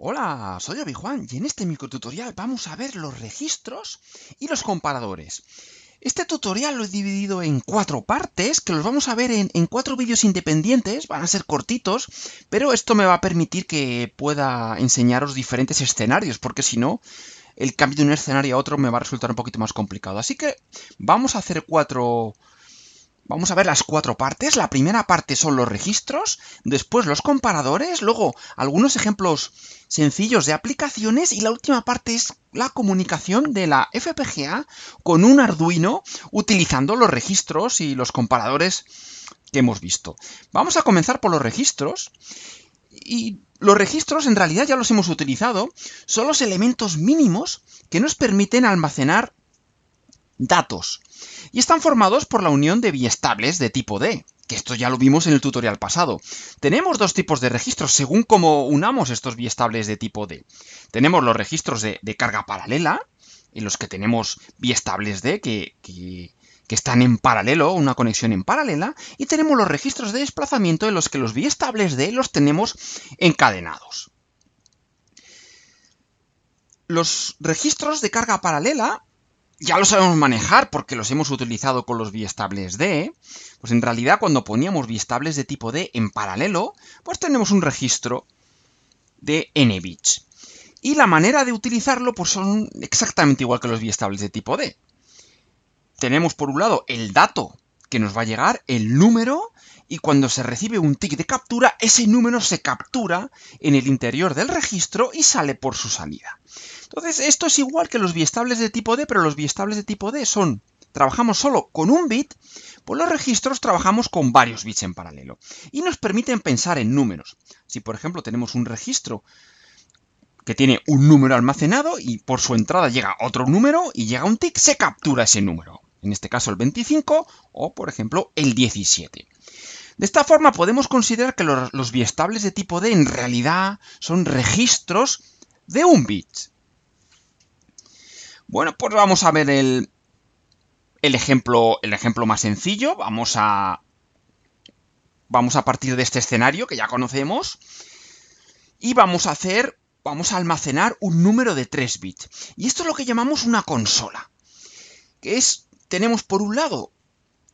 Hola, soy Obi-Juan y en este microtutorial vamos a ver los registros y los comparadores. Este tutorial lo he dividido en cuatro partes, que los vamos a ver en, en, cuatro vídeos independientes, van a ser cortitos, pero esto me va a permitir que pueda enseñaros diferentes escenarios, porque si no, el cambio de un escenario a otro me va a resultar un poquito más complicado. Así que vamos a hacer cuatro Vamos a ver las cuatro partes. La primera parte son los registros, después los comparadores, luego algunos ejemplos sencillos de aplicaciones y la última parte es la comunicación de la FPGA con un Arduino utilizando los registros y los comparadores que hemos visto. Vamos a comenzar por los registros y los registros en realidad ya los hemos utilizado, son los elementos mínimos que nos permiten almacenar datos. Y están formados por la unión de biestables de tipo D, que esto ya lo vimos en el tutorial pasado. Tenemos dos tipos de registros según cómo unamos estos biestables de tipo D. Tenemos los registros de, carga paralela, en los que tenemos biestables D que, que, que, están en paralelo, una conexión en paralela, y tenemos los registros de desplazamiento en los que los biestables D los tenemos encadenados. Los registros de carga paralela ya lo sabemos manejar porque los hemos utilizado con los biestables D, pues en realidad cuando poníamos biestables de tipo D en paralelo, pues tenemos un registro de n bits. Y la manera de utilizarlo pues son exactamente igual que los biestables de tipo D. Tenemos por un lado el dato que nos va a llegar el número y cuando se recibe un tick de captura, ese número se captura en el interior del registro y sale por su salida. Entonces, esto es igual que los biestables de tipo D, pero los biestables de tipo D son trabajamos solo con un bit, pues los registros trabajamos con varios bits en paralelo y nos permiten pensar en números. Si por ejemplo tenemos un registro que tiene un número almacenado y por su entrada llega otro número y llega un tick, se captura ese número en este caso el 25 o por ejemplo el 17. De esta forma podemos considerar que los, biestables de tipo D en realidad son registros de un bit. Bueno, pues vamos a ver el, el, ejemplo, el ejemplo más sencillo. Vamos a, vamos a partir de este escenario que ya conocemos y vamos a hacer, vamos a almacenar un número de 3 bits. Y esto es lo que llamamos una consola, que es tenemos por un lado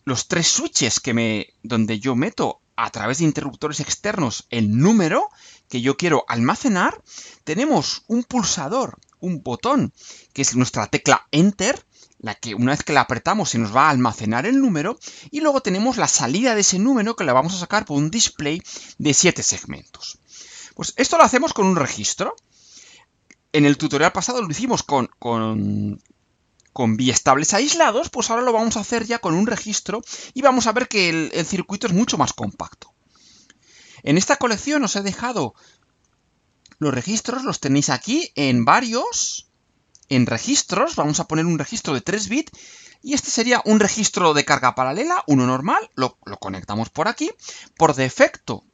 los tres switches que me, donde yo meto a través de interruptores externos el número que yo quiero almacenar. Tenemos un pulsador, un botón, que es nuestra tecla Enter, la que una vez que la apretamos se nos va a almacenar el número. Y luego tenemos la salida de ese número que la vamos a sacar por un display de siete segmentos. Pues esto lo hacemos con un registro. En el tutorial pasado lo hicimos con, con con estables aislados, pues ahora lo vamos a hacer ya con un registro y vamos a ver que el, circuito es mucho más compacto. En esta colección os he dejado los registros, los tenéis aquí en varios, en registros, vamos a poner un registro de 3 bits y este sería un registro de carga paralela, uno normal, lo conectamos por aquí. Por defecto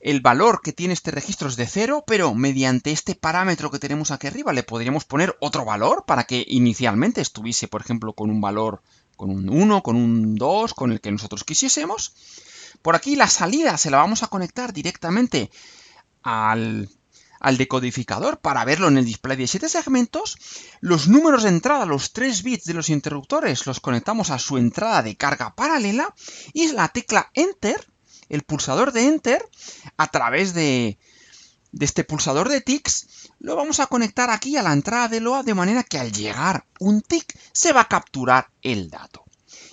el valor que tiene este registro es de 0, pero mediante este parámetro que tenemos aquí arriba le podríamos poner otro valor para que inicialmente estuviese, por ejemplo, con un valor con un 1, con un 2, con el que nosotros quisiésemos. Por aquí la salida se la vamos a conectar directamente al, decodificador para verlo en el display de 7 segmentos. Los números de entrada, los 3 bits de los interruptores, los conectamos a su entrada de carga paralela y la tecla Enter el pulsador de Enter, a través de, este pulsador de tics, lo vamos a conectar aquí a la entrada de LOA de manera que al llegar un tic se va a capturar el dato.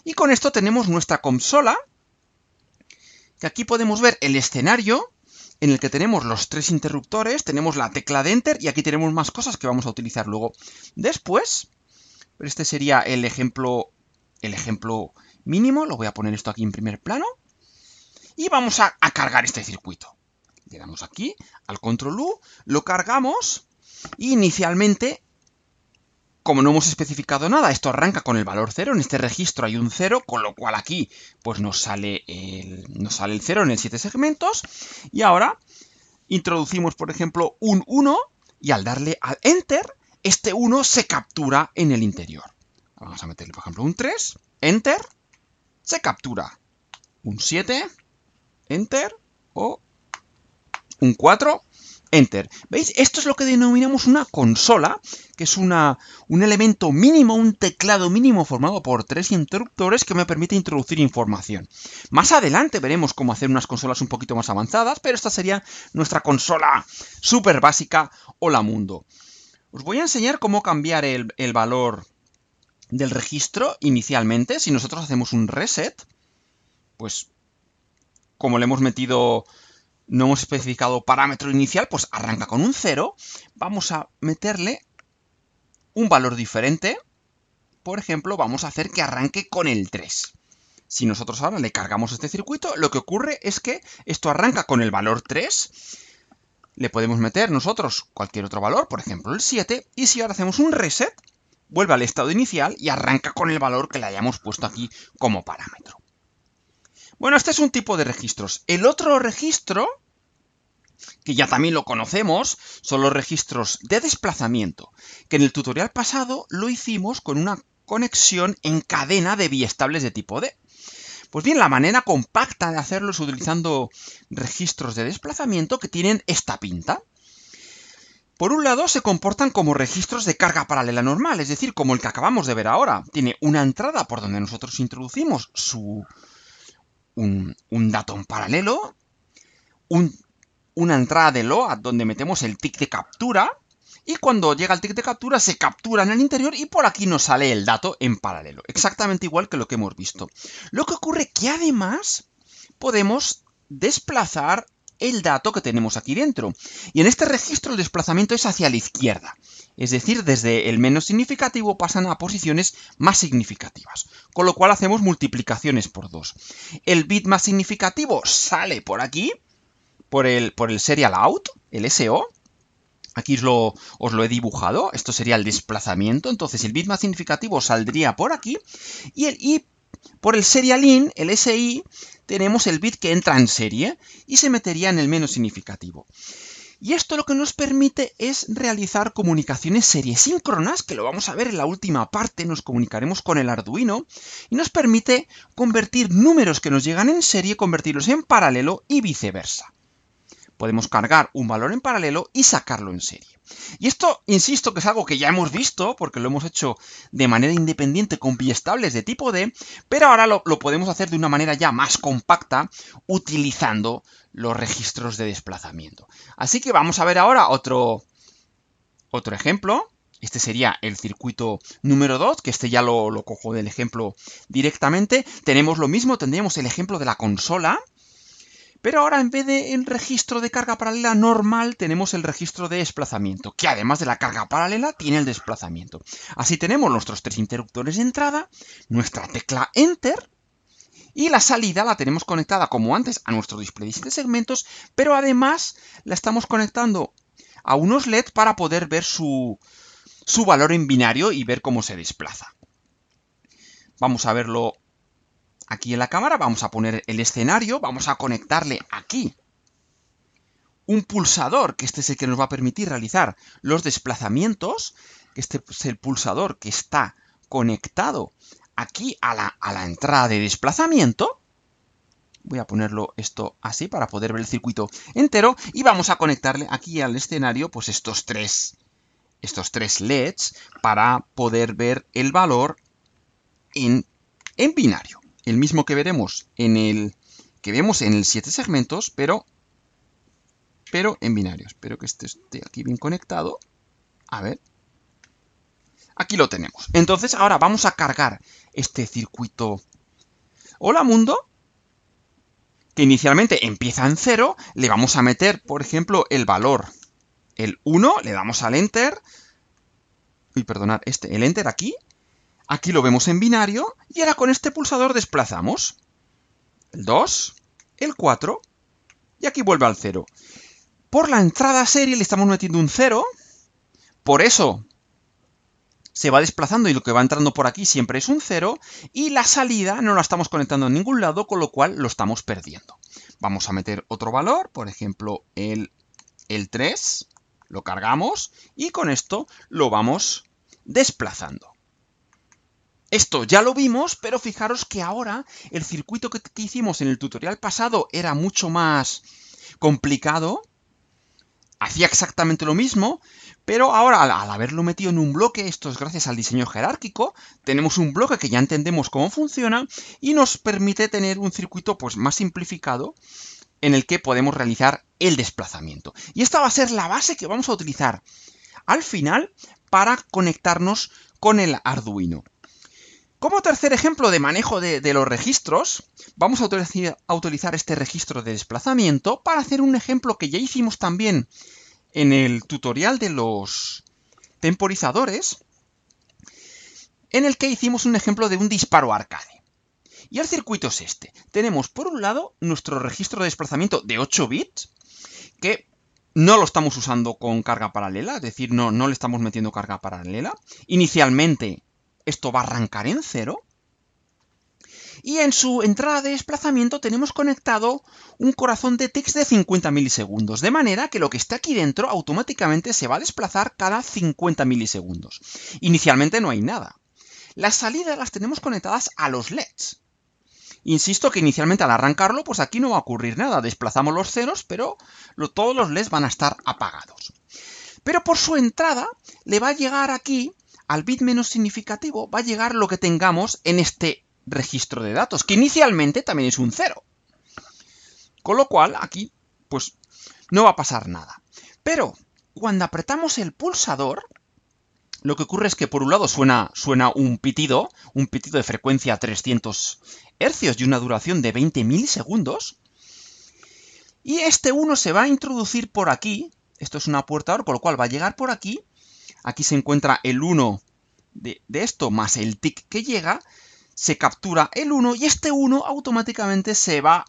Y con esto tenemos nuestra consola, que aquí podemos ver el escenario en el que tenemos los tres interruptores, tenemos la tecla de Enter y aquí tenemos más cosas que vamos a utilizar luego. Después, este sería el ejemplo, el ejemplo mínimo, lo voy a poner esto aquí en primer plano y vamos a, cargar este circuito. Le damos aquí al control U, lo cargamos y inicialmente, como no hemos especificado nada, esto arranca con el valor 0, en este registro hay un 0, con lo cual aquí pues nos sale el, nos sale el 0 en el 7 segmentos y ahora introducimos por ejemplo un 1 y al darle al Enter, este 1 se captura en el interior. Vamos a meterle por ejemplo un 3, Enter, se captura un 7, enter o un 4, enter. ¿Veis? Esto es lo que denominamos una consola, que es una, un elemento mínimo, un teclado mínimo formado por tres interruptores que me permite introducir información. Más adelante veremos cómo hacer unas consolas un poquito más avanzadas, pero esta sería nuestra consola súper básica Hola Mundo. Os voy a enseñar cómo cambiar el, el valor del registro inicialmente. Si nosotros hacemos un reset, pues como le hemos metido, no hemos especificado parámetro inicial, pues arranca con un 0. Vamos a meterle un valor diferente. Por ejemplo, vamos a hacer que arranque con el 3. Si nosotros ahora le cargamos este circuito, lo que ocurre es que esto arranca con el valor 3. Le podemos meter nosotros cualquier otro valor, por ejemplo el 7. Y si ahora hacemos un reset, vuelve al estado inicial y arranca con el valor que le hayamos puesto aquí como parámetro. Bueno, este es un tipo de registros. El otro registro, que ya también lo conocemos, son los registros de desplazamiento, que en el tutorial pasado lo hicimos con una conexión en cadena de biestables de tipo D. Pues bien, la manera compacta de hacerlo es utilizando registros de desplazamiento que tienen esta pinta. Por un lado, se comportan como registros de carga paralela normal, es decir, como el que acabamos de ver ahora. Tiene una entrada por donde nosotros introducimos su, un, dato en paralelo, una entrada de LOAD donde metemos el tick de captura, y cuando llega el tick de captura se captura en el interior y por aquí nos sale el dato en paralelo, exactamente igual que lo que hemos visto. Lo que ocurre que además podemos desplazar el dato que tenemos aquí dentro. Y en este registro el desplazamiento es hacia la izquierda. Es decir, desde el menos significativo pasan a posiciones más significativas, con lo cual hacemos multiplicaciones por dos. El bit más significativo sale por aquí, por el, por el serial out, el SO, Aquí os lo, he dibujado, esto sería el desplazamiento, entonces el bit más significativo saldría por aquí, y, el, y por el serial in, el SI, tenemos el bit que entra en serie y se metería en el menos significativo. Y esto lo que nos permite es realizar comunicaciones síncronas, que lo vamos a ver en la última parte, nos comunicaremos con el Arduino, y nos permite convertir números que nos llegan en serie, convertirlos en paralelo y viceversa podemos cargar un valor en paralelo y sacarlo en serie. Y esto, insisto, que es algo que ya hemos visto, porque lo hemos hecho de manera independiente con biestables de tipo D, pero ahora lo, podemos hacer de una manera ya más compacta utilizando los registros de desplazamiento. Así que vamos a ver ahora otro, otro ejemplo. Este sería el circuito número 2, que este ya lo, lo, cojo del ejemplo directamente. Tenemos lo mismo, tendríamos el ejemplo de la consola, pero ahora en vez de el registro de carga paralela normal, tenemos el registro de desplazamiento, que además de la carga paralela tiene el desplazamiento. Así tenemos nuestros tres interruptores de entrada, nuestra tecla Enter, y la salida la tenemos conectada como antes a nuestro display de segmentos, pero además la estamos conectando a unos LED para poder ver su, su valor en binario y ver cómo se desplaza. Vamos a verlo aquí en la cámara, vamos a poner el escenario, vamos a conectarle aquí un pulsador, que este es el que nos va a permitir realizar los desplazamientos, este es el pulsador que está conectado aquí a la, entrada de desplazamiento, voy a ponerlo esto así para poder ver el circuito entero y vamos a conectarle aquí al escenario pues estos tres estos tres LEDs para poder ver el valor en binario el mismo que veremos en el que vemos en el 7 segmentos, pero pero en binario. Espero que este esté aquí bien conectado. A ver. Aquí lo tenemos. Entonces ahora vamos a cargar este circuito Hola Mundo, que inicialmente empieza en 0, le vamos a meter, por ejemplo, el valor, el 1, le damos al Enter, y perdonad, este, el Enter aquí, Aquí lo vemos en binario y ahora con este pulsador desplazamos el 2, el 4 y aquí vuelve al 0. Por la entrada serie le estamos metiendo un 0, por eso se va desplazando y lo que va entrando por aquí siempre es un 0 y la salida no la estamos conectando a ningún lado, con lo cual lo estamos perdiendo. Vamos a meter otro valor, por ejemplo el, el 3, lo cargamos y con esto lo vamos desplazando. Esto ya lo vimos, pero fijaros que ahora el circuito que, hicimos en el tutorial pasado era mucho más complicado, hacía exactamente lo mismo, pero ahora al, haberlo metido en un bloque, esto es gracias al diseño jerárquico, tenemos un bloque que ya entendemos cómo funciona y nos permite tener un circuito pues, más simplificado en el que podemos realizar el desplazamiento. Y esta va a ser la base que vamos a utilizar al final para conectarnos con el Arduino. Como tercer ejemplo de manejo de, los registros, vamos a, utilizar, este registro de desplazamiento para hacer un ejemplo que ya hicimos también en el tutorial de los temporizadores, en el que hicimos un ejemplo de un disparo arcade. Y el circuito es este. Tenemos por un lado nuestro registro de desplazamiento de 8 bits, que no lo estamos usando con carga paralela, es decir, no, no le estamos metiendo carga paralela. Inicialmente esto va a arrancar en cero. Y en su entrada de desplazamiento tenemos conectado un corazón de text de 50 milisegundos, de manera que lo que está aquí dentro automáticamente se va a desplazar cada 50 milisegundos. Inicialmente no hay nada. Las salidas las tenemos conectadas a los LEDs. Insisto que inicialmente al arrancarlo, pues aquí no va a ocurrir nada. Desplazamos los ceros, pero todos los LEDs van a estar apagados. Pero por su entrada le va a llegar aquí al bit menos significativo va a llegar lo que tengamos en este registro de datos, que inicialmente también es un 0. Con lo cual, aquí, pues, no va a pasar nada. Pero, cuando apretamos el pulsador, lo que ocurre es que por un lado suena, suena un pitido, un pitido de frecuencia 300 hercios y una duración de 20 segundos, y este 1 se va a introducir por aquí, esto es una puerta por con lo cual va a llegar por aquí, Aquí se encuentra el 1 de, esto más el tick que llega. Se captura el 1 y este 1 automáticamente se va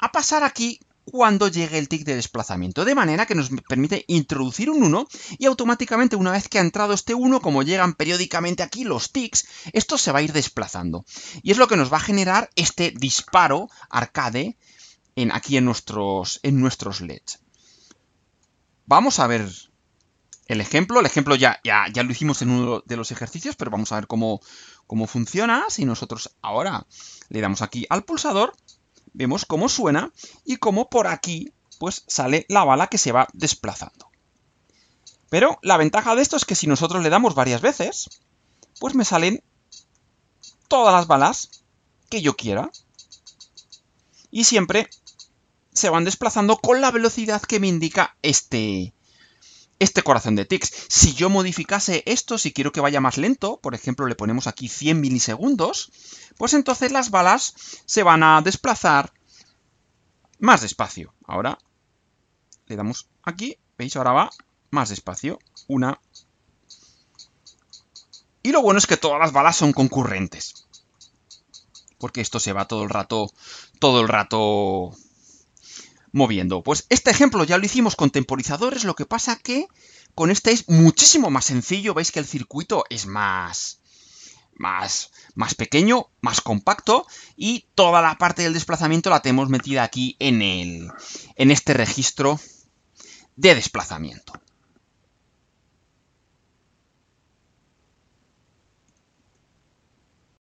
a pasar aquí cuando llegue el tick de desplazamiento, de manera que nos permite introducir un 1 y automáticamente una vez que ha entrado este 1, como llegan periódicamente aquí los ticks, esto se va a ir desplazando. Y es lo que nos va a generar este disparo arcade en, aquí en nuestros, en nuestros LEDs. Vamos a ver el ejemplo. El ejemplo ya, ya, lo hicimos en uno de los ejercicios, pero vamos a ver cómo, cómo funciona. Si nosotros ahora le damos aquí al pulsador, vemos cómo suena y cómo por aquí pues sale la bala que se va desplazando. Pero la ventaja de esto es que si nosotros le damos varias veces, pues me salen todas las balas que yo quiera. Y siempre se van desplazando con la velocidad que me indica este, este corazón de tics. Si yo modificase esto, si quiero que vaya más lento, por ejemplo, le ponemos aquí 100 milisegundos, pues entonces las balas se van a desplazar más despacio. Ahora le damos aquí, veis, ahora va más despacio. Una. Y lo bueno es que todas las balas son concurrentes. Porque esto se va todo el rato, todo el rato moviendo. Pues este ejemplo ya lo hicimos con temporizadores, lo que pasa que con este es muchísimo más sencillo, veis que el circuito es más, más, más pequeño, más compacto y toda la parte del desplazamiento la tenemos metida aquí en, el, en este registro de desplazamiento.